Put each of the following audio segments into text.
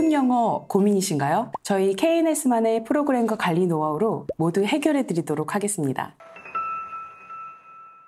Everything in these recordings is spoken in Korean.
초등영어 고민이신가요? 저희 KNS만의 프로그램과 관리 노하우로 모두 해결해 드리도록 하겠습니다.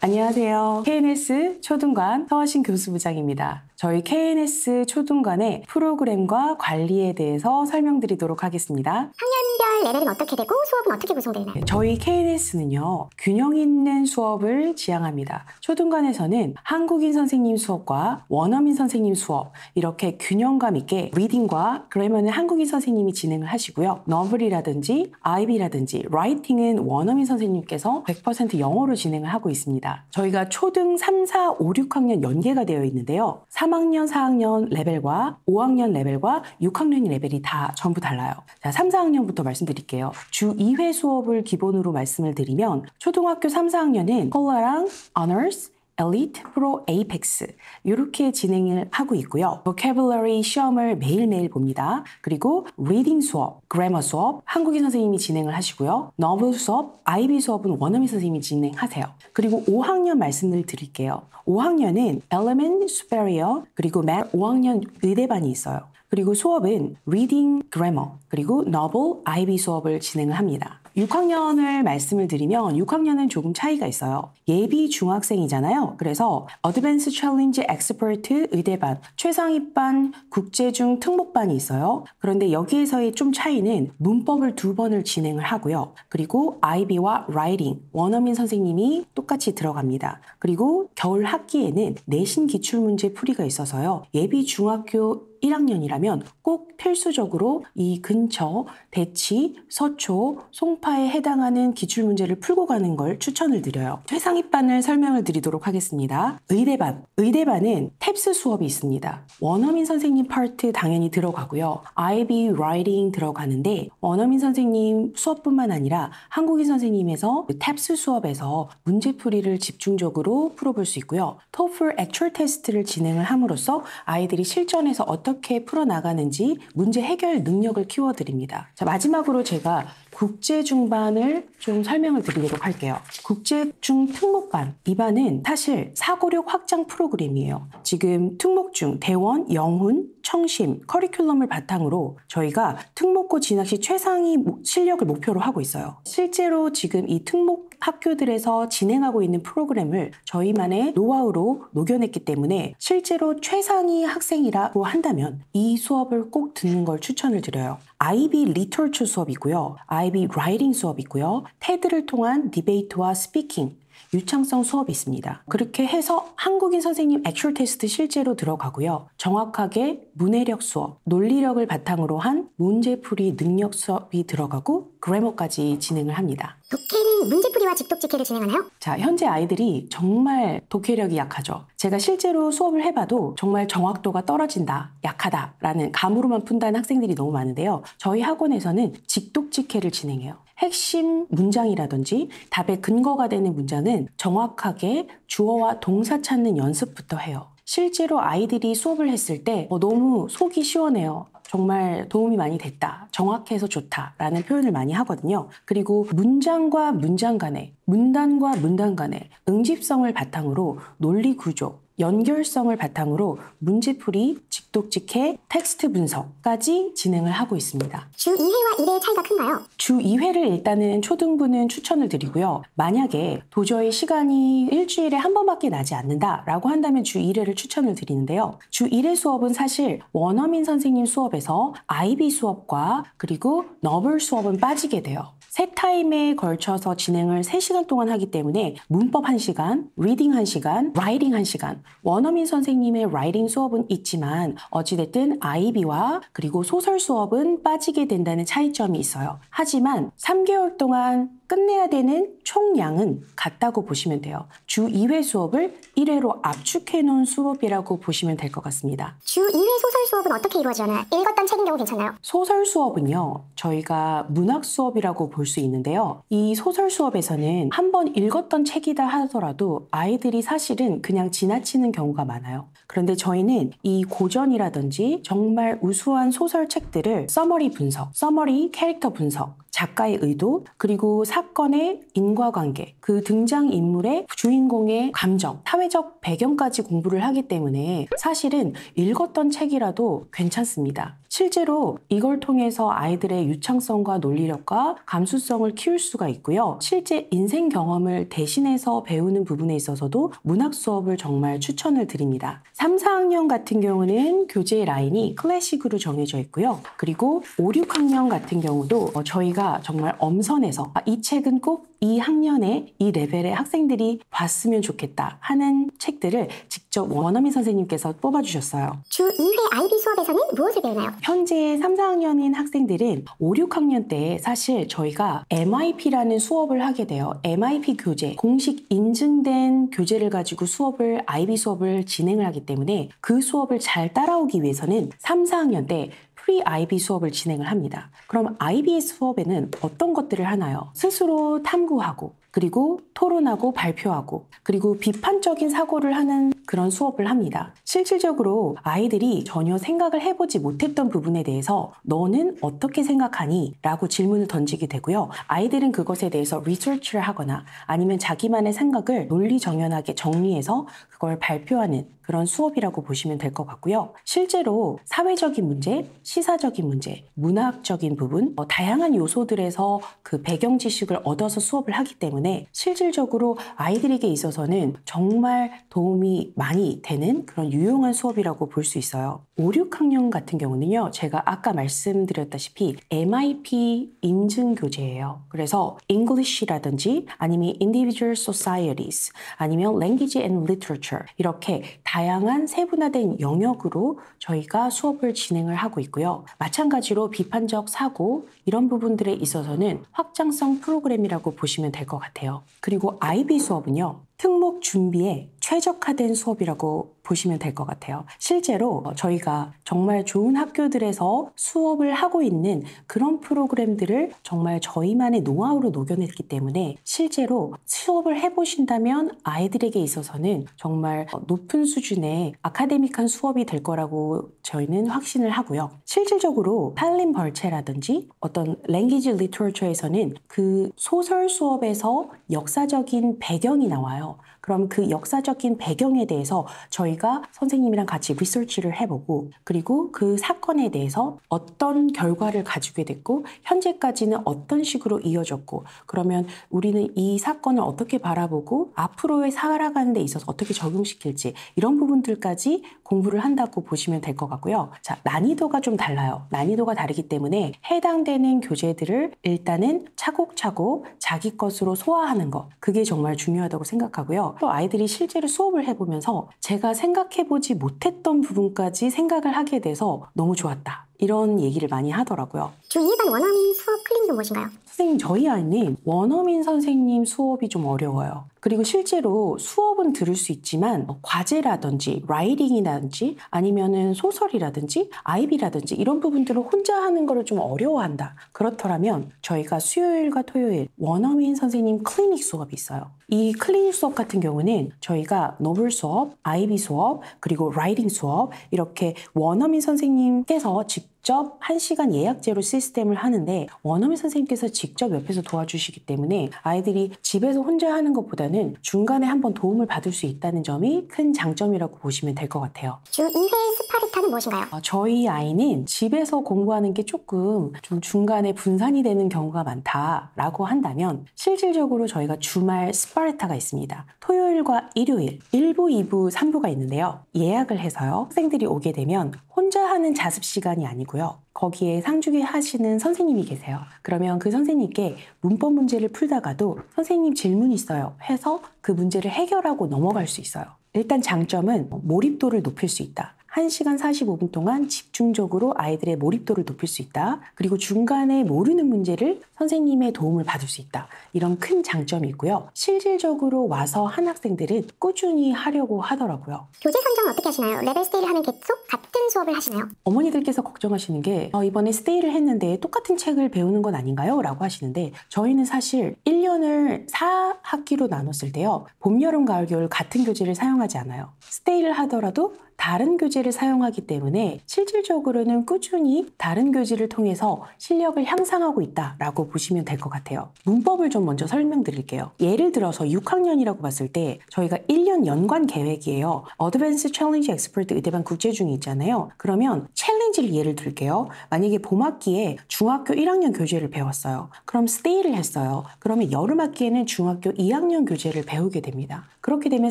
안녕하세요. KNS 초등관 서화신 교수부장입니다. 저희 KNS 초등간의 프로그램과 관리에 대해서 설명드리도록 하겠습니다. 학년별 레벨은 어떻게 되고 수업은 어떻게 구성되나요? 네, 저희 KNS는요. 균형 있는 수업을 지향합니다. 초등관에서는 한국인 선생님 수업과 원어민 선생님 수업 이렇게 균형감 있게 리딩과 그러면 한국인 선생님이 진행을 하시고요. 너블이라든지 아이비라든지 라이팅은 원어민 선생님께서 100% 영어로 진행을 하고 있습니다. 저희가 초등 3, 4, 5, 6학년 연계가 되어 있는데요. 3, 3학년, 4학년 레벨과 5학년 레벨과 6학년 레벨이 다 전부 달라요. 자, 3, 4학년부터 말씀드릴게요. 주 2회 수업을 기본으로 말씀을 드리면 초등학교 3, 4학년은 콜라랑 honors, 엘리트, 프로, 에이펙스 이렇게 진행을 하고 있고요. vocabulary 시험을 매일매일 봅니다. 그리고 Reading 수업, Grammar 수업 한국인 선생님이 진행을 하시고요. Novel 수업, IB 수업은 원어민 선생님이 진행하세요. 그리고 5학년 말씀을 드릴게요. 5학년은 Element, Superior 그리고 Math 5학년 의대반이 있어요. 그리고 수업은 Reading, Grammar, 그리고 Novel, IB 수업을 진행을 합니다. 6학년을 말씀을 드리면 6학년은 조금 차이가 있어요. 예비 중학생이잖아요. 그래서 어드밴스 챌린지 엑스퍼트 의대반, 최상위반, 국제중 특목반이 있어요. 그런데 여기에서의 좀 차이는 문법을 두 번을 진행을 하고요. 그리고 아이비와 라이팅, 원어민 선생님이 똑같이 들어갑니다. 그리고 겨울 학기에는 내신 기출문제 풀이가 있어서요. 예비 중학교 1학년이라면 꼭 필수적으로 이 근처 대치, 서초, 송파에 해당하는 기출 문제를 풀고 가는 걸 추천을 드려요. 최상위반을 설명을 드리도록 하겠습니다. 의대반. 의대반은 탭스 수업이 있습니다. 원어민 선생님 파트 당연히 들어가고요. IB Writing 들어가는데 원어민 선생님 수업뿐만 아니라 한국인 선생님에서 그 탭스 수업에서 문제풀이를 집중적으로 풀어볼 수 있고요. TOEFL Actual t e s t 를 진행을 함으로써 아이들이 실전에서 어떤 어떻게 풀어나가는지 문제 해결 능력을 키워드립니다. 자, 마지막으로 제가 국제 중반을 좀 설명을 드리도록 할게요. 국제 중 특목반 이반은 사실 사고력 확장 프로그램이에요. 지금 특목 중 대원, 영훈, 청심, 커리큘럼을 바탕으로 저희가 특목고 진학 시 최상위 실력을 목표로 하고 있어요. 실제로 지금 이 특목 학교들에서 진행하고 있는 프로그램을 저희만의 노하우로 녹여냈기 때문에 실제로 최상위 학생이라고 한다면 이 수업을 꼭 듣는 걸 추천을 드려요. IB 리터처 수업이고요. IB 라이팅 수업이고요. 테드를 통한 디베이트와 스피킹, 유창성 수업이 있습니다. 그렇게 해서 한국인 선생님 액출 테스트 실제로 들어가고요. 정확하게 문해력 수업, 논리력을 바탕으로 한 문제풀이 능력 수업이 들어가고 그래머까지 진행을 합니다. 독해는 문제풀이와 직독직해를 진행하나요? 자, 현재 아이들이 정말 독해력이 약하죠. 제가 실제로 수업을 해봐도 정말 정확도가 떨어진다, 약하다라는 감으로만 푼다는 학생들이 너무 많은데요. 저희 학원에서는 직독직해를 진행해요. 핵심 문장이라든지 답의 근거가 되는 문장은 정확하게 주어와 동사 찾는 연습부터 해요. 실제로 아이들이 수업을 했을 때 어, 너무 속이 시원해요. 정말 도움이 많이 됐다, 정확해서 좋다라는 표현을 많이 하거든요. 그리고 문장과 문장 간에, 문단과 문단 간에 응집성을 바탕으로 논리 구조, 연결성을 바탕으로 문제풀이, 직독직해, 텍스트 분석까지 진행을 하고 있습니다. 주 2회와 1회의 차이가 큰가요? 주 2회를 일단은 초등부는 추천을 드리고요. 만약에 도저히 시간이 일주일에 한 번밖에 나지 않는다라고 한다면 주 1회를 추천을 드리는데요. 주 1회 수업은 사실 원어민 선생님 수업에서 IB 수업과 그리고 너블 수업은 빠지게 돼요. 세 타임에 걸쳐서 진행을 3시간 동안 하기 때문에 문법 1시간, 리딩 1시간, 라이딩 1시간 원어민 선생님의 라이딩 수업은 있지만 어찌됐든 아이비와 그리고 소설 수업은 빠지게 된다는 차이점이 있어요. 하지만 3개월 동안 끝내야 되는 총량은 같다고 보시면 돼요. 주 2회 수업을 1회로 압축해 놓은 수업이라고 보시면 될 것 같습니다. 주 2회 소설 수업은 어떻게 이루어지나요? 읽었던 책인 경우 괜찮나요? 소설 수업은요. 저희가 문학 수업이라고 볼 수 있는데요. 이 소설 수업에서는 한번 읽었던 책이다 하더라도 아이들이 사실은 그냥 지나치는 경우가 많아요. 그런데 저희는 이 고전이라든지 정말 우수한 소설책들을 써머리 분석, 써머리 캐릭터 분석, 작가의 의도, 그리고 사 사건의 인과관계, 그 등장인물의 주인공의 감정, 사회적 배경까지 공부를 하기 때문에 사실은 읽었던 책이라도 괜찮습니다. 실제로 이걸 통해서 아이들의 유창성과 논리력과 감수성을 키울 수가 있고요. 실제 인생 경험을 대신해서 배우는 부분에 있어서도 문학 수업을 정말 추천을 드립니다. 3, 4학년 같은 경우는 교재 라인이 클래식으로 정해져 있고요. 그리고 5, 6학년 같은 경우도 저희가 정말 엄선해서 아, 이 책은 꼭이 학년에 이 레벨의 학생들이 봤으면 좋겠다 하는 책들을 직접 원어민 선생님께서 뽑아주셨어요. 주 2회 IB 수업에서는 무엇을 배우나요? 현재 3, 4학년인 학생들은 5, 6학년 때 사실 저희가 MIP라는 수업을 하게 돼요. MIP 교재, 공식 인증된 교재를 가지고 수업을 IB 수업을 진행을 하기 때문에 그 수업을 잘 따라오기 위해서는 3, 4학년 때 프리 IB 수업을 진행을 합니다. 그럼 아 IB 수업에는 어떤 것들을 하나요? 스스로 탐구하고 그리고 토론하고 발표하고 그리고 비판적인 사고를 하는 그런 수업을 합니다. 실질적으로 아이들이 전혀 생각을 해보지 못했던 부분에 대해서 너는 어떻게 생각하니? 라고 질문을 던지게 되고요. 아이들은 그것에 대해서 리서치를 하거나 아니면 자기만의 생각을 논리 정연하게 정리해서 그걸 발표하는 그런 수업이라고 보시면 될 것 같고요. 실제로 사회적인 문제, 시사적인 문제, 문학적인 부분, 어, 다양한 요소들에서 그 배경 지식을 얻어서 수업을 하기 때문에 실질적으로 아이들에게 있어서는 정말 도움이 많이 되는 그런 유용한 수업이라고 볼 수 있어요. 5, 6학년 같은 경우는요. 제가 아까 말씀드렸다시피 MIP 인증 교재예요. 그래서 English라든지 아니면 Individual Societies 아니면 Language and Literature 이렇게 다 다양한 세분화된 영역으로 저희가 수업을 진행을 하고 있고요. 마찬가지로 비판적 사고 이런 부분들에 있어서는 확장성 프로그램이라고 보시면 될 것 같아요. 그리고 IB 수업은요. 특목 준비에 최적화된 수업이라고 보시면 될 것 같아요. 실제로 저희가 정말 좋은 학교들에서 수업을 하고 있는 그런 프로그램들을 정말 저희만의 노하우로 녹여냈기 때문에 실제로 수업을 해보신다면 아이들에게 있어서는 정말 높은 수준의 아카데믹한 수업이 될 거라고 저희는 확신을 하고요. 실질적으로 팔린 벌체라든지 어떤 랭귀지 리터처에서는 그 소설 수업에서 역사적인 배경이 나와요. 그럼 그 역사적 역사적인 배경에 대해서 저희가 선생님이랑 같이 리서치를 해보고 그리고 그 사건에 대해서 어떤 결과를 가지게 됐고 현재까지는 어떤 식으로 이어졌고 그러면 우리는 이 사건을 어떻게 바라보고 앞으로의 살아가는 데 있어서 어떻게 적용시킬지 이런 부분들까지 공부를 한다고 보시면 될 것 같고요. 자, 난이도가 좀 달라요. 난이도가 다르기 때문에 해당되는 교재들을 일단은 차곡차곡 자기 것으로 소화하는 것. 그게 정말 중요하다고 생각하고요. 또 아이들이 실제로 수업을 해보면서 제가 생각해보지 못했던 부분까지 생각을 하게 돼서 너무 좋았다. 이런 얘기를 많이 하더라고요. 주 2반 원어민 수업 클리닉 무엇인가요? 선생님 저희 아이는 원어민 선생님 수업이 좀 어려워요. 그리고 실제로 수업은 들을 수 있지만 뭐 과제라든지 라이딩이라든지 아니면은 소설이라든지 아이비라든지 이런 부분들을 혼자 하는 거를 좀 어려워한다. 그렇더라면 저희가 수요일과 토요일 원어민 선생님 클리닉 수업이 있어요. 이 클리닉 수업 같은 경우는 저희가 노블 수업, 아이비 수업, 그리고 라이딩 수업 이렇게 원어민 선생님께서 직접 직접 1시간 예약제로 시스템을 하는데 원어민 선생님께서 직접 옆에서 도와주시기 때문에 아이들이 집에서 혼자 하는 것보다는 중간에 한번 도움을 받을 수 있다는 점이 큰 장점이라고 보시면 될 것 같아요. 주 2회 스파르타는 무엇인가요? 어, 저희 아이는 집에서 공부하는 게 조금 좀 중간에 분산이 되는 경우가 많다라고 한다면 실질적으로 저희가 주말 스파르타가 있습니다. 토요일과 일요일 1부, 2부, 3부가 있는데요. 예약을 해서요. 학생들이 오게 되면 혼자 하는 자습 시간이 아니고 하고요. 거기에 상주기 하시는 선생님이 계세요. 그러면 그 선생님께 문법 문제를 풀다가도 선생님 질문 있어요 해서 그 문제를 해결하고 넘어갈 수 있어요. 일단 장점은 몰입도를 높일 수 있다. 1시간 45분 동안 집중적으로 아이들의 몰입도를 높일 수 있다. 그리고 중간에 모르는 문제를 선생님의 도움을 받을 수 있다. 이런 큰 장점이 있고요. 실질적으로 와서 한 학생들은 꾸준히 하려고 하더라고요. 교재 선정 어떻게 하시나요? 레벨 스테이를 하면 계속 같은 수업을 하시나요? 어머니들께서 걱정하시는 게 어, 이번에 스테이를 했는데 똑같은 책을 배우는 건 아닌가요? 라고 하시는데 저희는 사실 1년을 4학기로 나눴을 때요. 봄, 여름, 가을, 겨울 같은 교재를 사용하지 않아요. 스테이를 하더라도 다른 교재를 사용하기 때문에 실질적으로는 꾸준히 다른 교재를 통해서 실력을 향상하고 있다라고 보시면 될 것 같아요. 문법을 좀 먼저 설명드릴게요. 예를 들어서 6학년이라고 봤을 때 저희가 1년 연관 계획이에요. 어드밴스 챌린지 엑스퍼트 의대반 국제중이 있잖아요. 그러면 챌린지를 예를 들게요. 만약에 봄학기에 중학교 1학년 교재를 배웠어요. 그럼 스테이를 했어요. 그러면 여름학기에는 중학교 2학년 교재를 배우게 됩니다. 그렇게 되면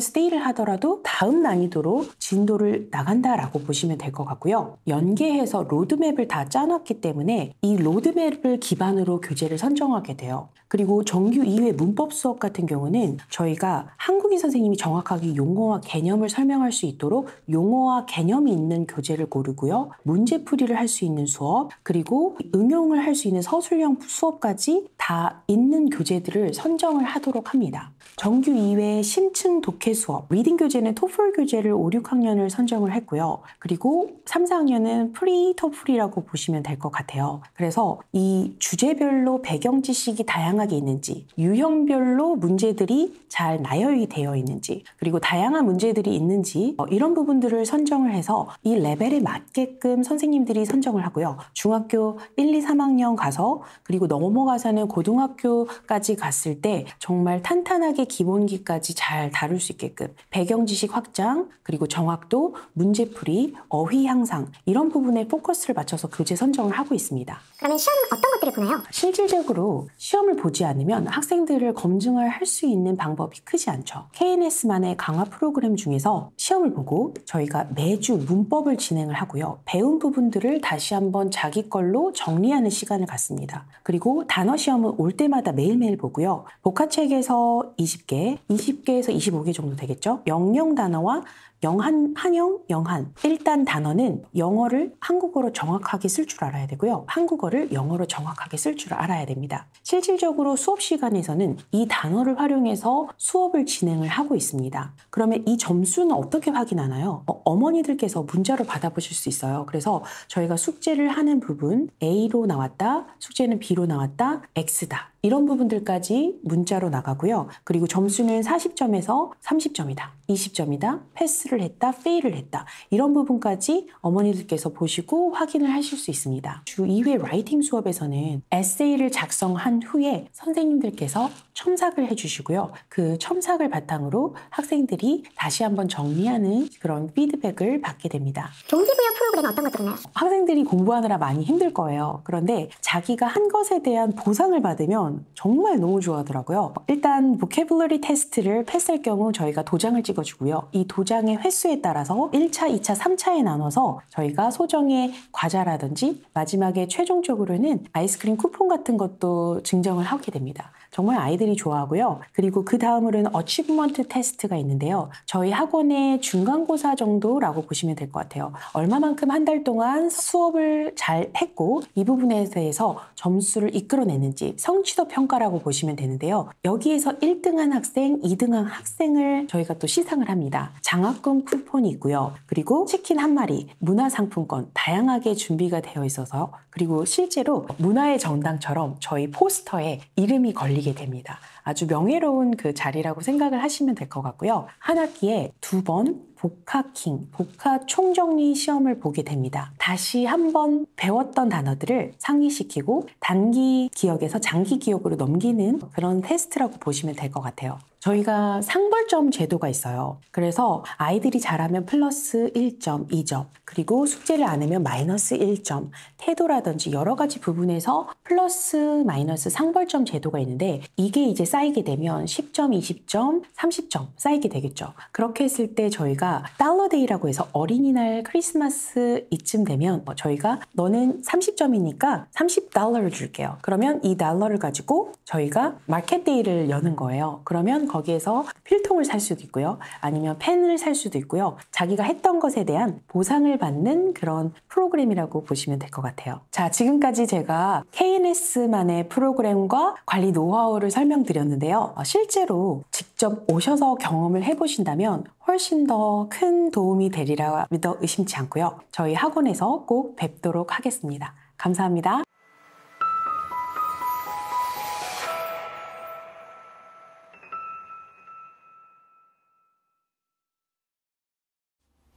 스테이를 하더라도 다음 난이도로 진도를 나간다라고 보시면 될 것 같고요. 연계해서 로드맵을 다 짜놨기 때문에 이 로드맵을 기반으로 교재를 선정하게 돼요. 그리고 정규 2회 문법 수업 같은 경우는 저희가 한국인 선생님이 정확하게 용어와 개념을 설명할 수 있도록 용어와 개념이 있는 교재를 고르고요. 문제풀이를 할 수 있는 수업, 그리고 응용을 할 수 있는 서술형 수업까지 다 있는 교재들을 선정을 하도록 합니다. 정규 2회 심층 독해 수업, 리딩 교재는 토플 교재를 5, 6학년을 선정을 했고요. 그리고 3, 4학년은 프리 토플이라고 보시면 될 것 같아요. 그래서 이 주제별로 배경 지식이 다양하게 있는지, 유형별로 문제들이 잘 나열이 되어 있는지, 그리고 다양한 문제들이 있는지 어, 이런 부분들을 선정을 해서 이 레벨에 맞게끔 선생님들이 선정을 하고요. 중학교 1, 2, 3학년 가서 그리고 넘어가서는 고등학교까지 갔을 때 정말 탄탄하게 기본기까지 잘 다룰 수 있게끔 배경 지식 확장, 그리고 정확도, 문제풀이, 어휘 향상 이런 부분에 포커스를 맞춰서 교재 선정을 하고 있습니다. 그러면 시험은 어떤 것들이 보나요? 실질적으로 시험을 보지 않으면 학생들을 검증을 할 수 있는 방법이 크지 않죠. KNS만의 강화 프로그램 중에서 시험을 보고 저희가 매주 문법을 진행을 하고요. 배운 부분들을 다시 한번 자기 걸로 정리하는 시간을 갖습니다. 그리고 단어 시험 시험은 올 때마다 매일매일 보고요. 복화책에서 20개, 20개에서 25개 정도 되겠죠? 명령 단어와 영한, 한영, 영한. 일단 단어는 영어를 한국어로 정확하게 쓸 줄 알아야 되고요. 한국어를 영어로 정확하게 쓸 줄 알아야 됩니다. 실질적으로 수업 시간에서는 이 단어를 활용해서 수업을 진행을 하고 있습니다. 그러면 이 점수는 어떻게 확인하나요? 어, 머니들께서 문자로 받아보실 수 있어요. 그래서 저희가 숙제를 하는 부분 A로 나왔다, 숙제는 B로 나왔다, X다. 이런 부분들까지 문자로 나가고요. 그리고 점수는 40점에서 30점이다, 20점이다, 패스를 했다, 페일을 했다. 이런 부분까지 어머니들께서 보시고 확인을 하실 수 있습니다. 주 2회 라이팅 수업에서는 에세이를 작성한 후에 선생님들께서 첨삭을 해주시고요. 그 첨삭을 바탕으로 학생들이 다시 한번 정리하는 그런 피드백을 받게 됩니다. 동기부여 프로그램 어떤 것들 있나요? 학생들이 공부하느라 많이 힘들 거예요. 그런데 자기가 한 것에 대한 보상을 받으면 정말 너무 좋아하더라고요. 일단 보케블러리 테스트를 패스할 경우 저희가 도장을 찍어주고요. 이 도장의 횟수에 따라서 1차, 2차, 3차에 나눠서 저희가 소정의 과자라든지 마지막에 최종적으로는 아이스크림 쿠폰 같은 것도 증정을 하게 됩니다. 정말 아이들이 좋아하고요. 그리고 그 다음으로는 어치브먼트 테스트가 있는데요. 저희 학원의 중간고사 정도라고 보시면 될 것 같아요. 얼마만큼 한 달 동안 수업을 잘 했고 이 부분에 대해서 점수를 이끌어내는지 성취도 평가라고 보시면 되는데요. 여기에서 1등한 학생, 2등한 학생을 저희가 또 시상을 합니다. 장학금 쿠폰이 있고요. 그리고 치킨 한 마리, 문화상품권 다양하게 준비가 되어 있어서 그리고 실제로 문화의 정당처럼 저희 포스터에 이름이 걸리 올리게 됩니다. 아주 명예로운 그 자리라고 생각을 하시면 될 것 같고요. 한 학기에 두 번, 복학킹, 복학 총정리 시험을 보게 됩니다. 다시 한번 배웠던 단어들을 상기시키고 단기 기억에서 장기 기억으로 넘기는 그런 테스트라고 보시면 될 것 같아요. 저희가 상벌점 제도가 있어요. 그래서 아이들이 잘하면 플러스 1점, 2점, 그리고 숙제를 안 하면 마이너스 1점, 태도라든지 여러 가지 부분에서 플러스 마이너스 상벌점 제도가 있는데 이게 이제 쌓이게 되면 10점, 20점, 30점 쌓이게 되겠죠. 그렇게 했을 때 저희가 달러데이라고 해서 어린이날 크리스마스 이쯤 되면 뭐 저희가 너는 30점이니까 30달러를 줄게요. 그러면 이 달러를 가지고 저희가 마켓데이를 여는 거예요. 그러면 거기에서 필통을 살 수도 있고요. 아니면 펜을 살 수도 있고요. 자기가 했던 것에 대한 보상을 받는 그런 프로그램이라고 보시면 될 것 같아요. 자, 지금까지 제가 KNS만의 프로그램과 관리 노하우를 설명드렸는데요. 실제로 직접 오셔서 경험을 해보신다면 훨씬 더 큰 도움이 되리라 믿어 의심치 않고요. 저희 학원에서 꼭 뵙도록 하겠습니다. 감사합니다.